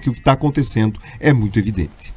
porque o que está acontecendo é muito evidente.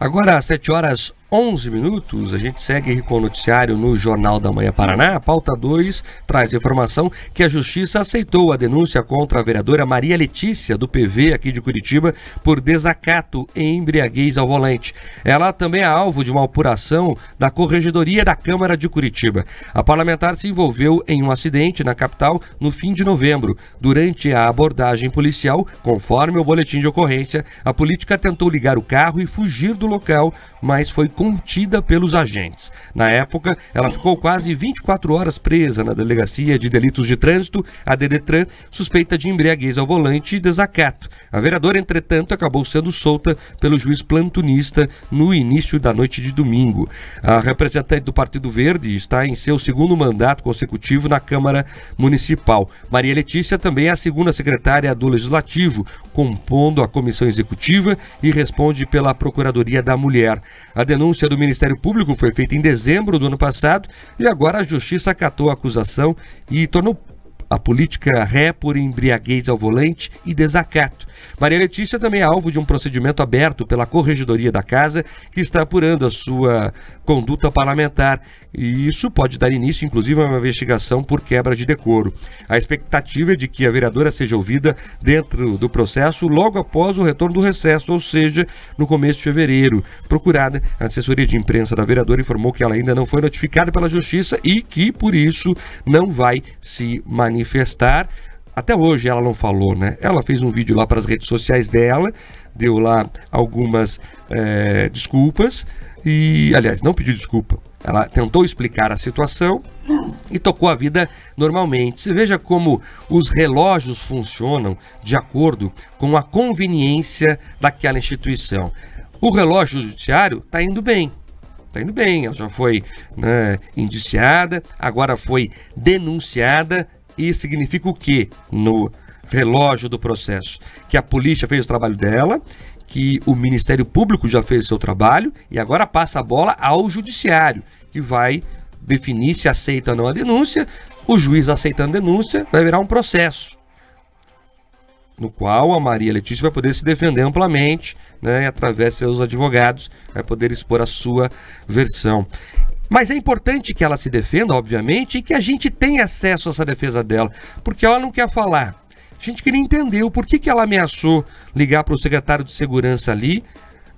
Agora, às 7 horas 11 minutos, a gente segue com o noticiário no Jornal da Manhã Paraná. A pauta 2 traz informação que a Justiça aceitou a denúncia contra a vereadora Maria Letícia, do PV aqui de Curitiba, por desacato e embriaguez ao volante. Ela também é alvo de uma apuração da Corregedoria da Câmara de Curitiba. A parlamentar se envolveu em um acidente na capital no fim de novembro. Durante a abordagem policial, conforme o boletim de ocorrência, a política tentou ligar o carro e fugir do local, mas foi contida pelos agentes. Na época, ela ficou quase 24 horas presa na Delegacia de Delitos de Trânsito, a DDTRAN, suspeita de embriaguez ao volante e desacato. A vereadora, entretanto, acabou sendo solta pelo juiz plantonista no início da noite de domingo. A representante do Partido Verde está em seu segundo mandato consecutivo na Câmara Municipal. Maria Letícia também é a segunda secretária do Legislativo, compondo a comissão executiva e responde pela Procuradoria da Mulher. A denúncia denúncia do Ministério Público foi feita em dezembro do ano passado e agora a Justiça acatou a acusação e tornou a política ré por embriaguez ao volante e desacato. Maria Letícia também é alvo de um procedimento aberto pela Corregedoria da Casa, que está apurando a sua conduta parlamentar. E isso pode dar início, inclusive, a uma investigação por quebra de decoro. A expectativa é de que a vereadora seja ouvida dentro do processo logo após o retorno do recesso, ou seja, no começo de fevereiro. Procurada, a assessoria de imprensa da vereadora informou que ela ainda não foi notificada pela Justiça e que, por isso, não vai se manifestar manifestar. Até hoje ela não falou, né? Ela fez um vídeo lá para as redes sociais dela, deu lá algumas é, desculpas e, aliás, não pediu desculpa. Ela tentou explicar a situação e tocou a vida normalmente. veja como os relógios funcionam de acordo com a conveniência daquela instituição. O relógio judiciário está indo bem, está indo bem, ela já foi né, indiciada, agora foi denunciada e significa o quê no relógio do processo? Que a polícia fez o trabalho dela, que o Ministério Público já fez o seu trabalho e agora passa a bola ao Judiciário, que vai definir se aceita ou não a denúncia. O juiz aceitando a denúncia vai virar um processo no qual a Maria Letícia vai poder se defender amplamente, né, através de seus advogados, vai poder expor a sua versão. Mas é importante que ela se defenda, obviamente, e que a gente tenha acesso a essa defesa dela, porque ela não quer falar. A gente queria entender o porquê que ela ameaçou ligar para o secretário de segurança ali,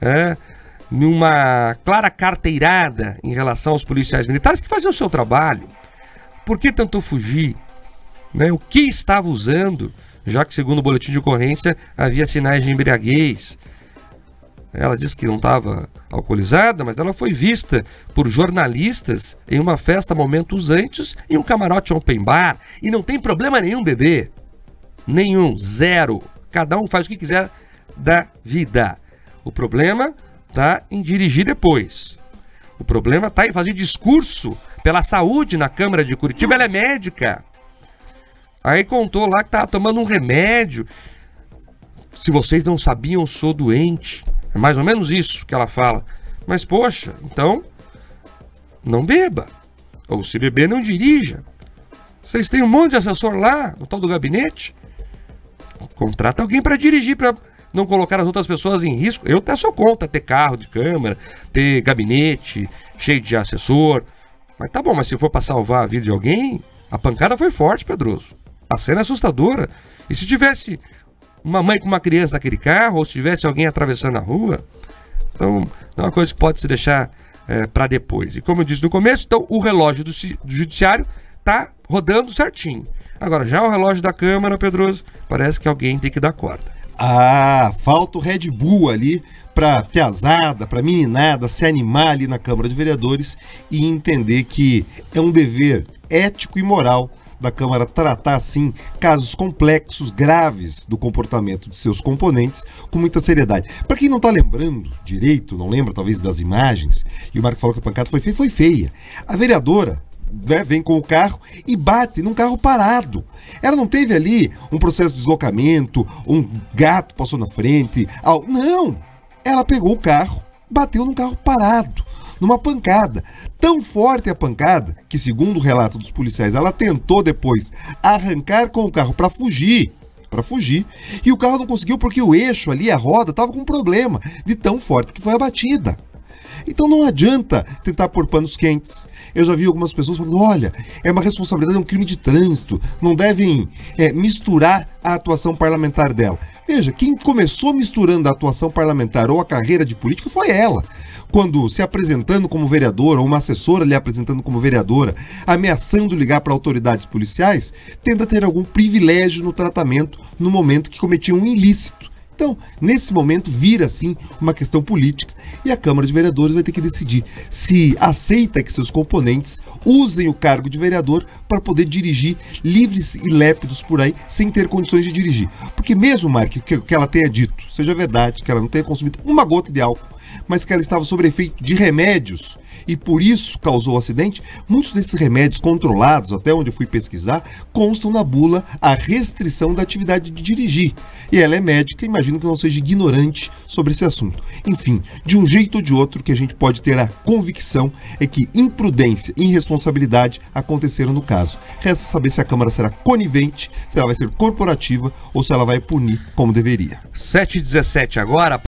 é, numa clara carteirada em relação aos policiais militares que faziam o seu trabalho. Por que tentou fugir? Né? O que estava usando? Já que, segundo o boletim de ocorrência, havia sinais de embriaguez. Ela diz que não estava alcoolizada, mas ela foi vista por jornalistas em uma festa momentos antes em um camarote open bar. E não tem problema nenhum beber. Nenhum, zero. Cada um faz o que quiser da vida. O problema tá em dirigir depois. O problema tá em fazer discurso pela saúde na Câmara de Curitiba. Ela é médica. Aí contou lá que estava tomando um remédio. Se vocês não sabiam, eu sou doente. É mais ou menos isso que ela fala. Mas, poxa, então, não beba. Ou se beber, não dirija. Vocês têm um monte de assessor lá, no tal do gabinete. Contrata alguém para dirigir, para não colocar as outras pessoas em risco. Eu até sou contra ter carro de câmera ter gabinete cheio de assessor. Mas tá bom, mas se for para salvar a vida de alguém, a pancada foi forte, Pedroso. A cena é assustadora. E se tivesse uma mãe com uma criança naquele carro, ou se tivesse alguém atravessando a rua. Então, é uma coisa que pode se deixar é, para depois. E como eu disse no começo, então o relógio do, do judiciário está rodando certinho. Agora, já o relógio da Câmara, Pedroso, parece que alguém tem que dar corda. Ah, falta o Red Bull ali para piazada, para meninada se animar ali na Câmara de Vereadores e entender que é um dever ético e moral da Câmara tratar, assim casos complexos, graves do comportamento de seus componentes com muita seriedade. Para quem não está lembrando direito, não lembra talvez das imagens, e o Marco falou que a pancada foi feia, foi feia. A vereadora, né, vem com o carro e bate num carro parado. Ela não teve ali um processo de deslocamento, um gato passou na frente. Ao... Não! Ela pegou o carro, bateu num carro parado numa pancada. Tão forte a pancada que, segundo o relato dos policiais, ela tentou depois arrancar com o carro para fugir para fugir. E o carro não conseguiu porque o eixo ali, a roda, estava com um problema de tão forte que foi a batida. Então não adianta tentar pôr panos quentes. Eu já vi algumas pessoas falando: olha, é uma responsabilidade, é um crime de trânsito, não devem é, misturar a atuação parlamentar dela. Veja, quem começou misturando a atuação parlamentar ou a carreira de política foi ela quando se apresentando como vereadora ou uma assessora lhe apresentando como vereadora, ameaçando ligar para autoridades policiais, tenta ter algum privilégio no tratamento no momento que cometia um ilícito. Então, nesse momento, vira sim uma questão política e a Câmara de Vereadores vai ter que decidir se aceita que seus componentes usem o cargo de vereador para poder dirigir livres e lépidos por aí, sem ter condições de dirigir. Porque, mesmo, Mark, que, que ela tenha dito, seja verdade, que ela não tenha consumido uma gota de álcool mas que ela estava sob efeito de remédios e por isso causou o acidente, muitos desses remédios controlados, até onde eu fui pesquisar, constam na bula a restrição da atividade de dirigir. E ela é médica, imagino que não seja ignorante sobre esse assunto. Enfim, de um jeito ou de outro, que a gente pode ter a convicção é que imprudência e irresponsabilidade aconteceram no caso. Resta saber se a Câmara será conivente, se ela vai ser corporativa ou se ela vai punir como deveria. 7h17 agora.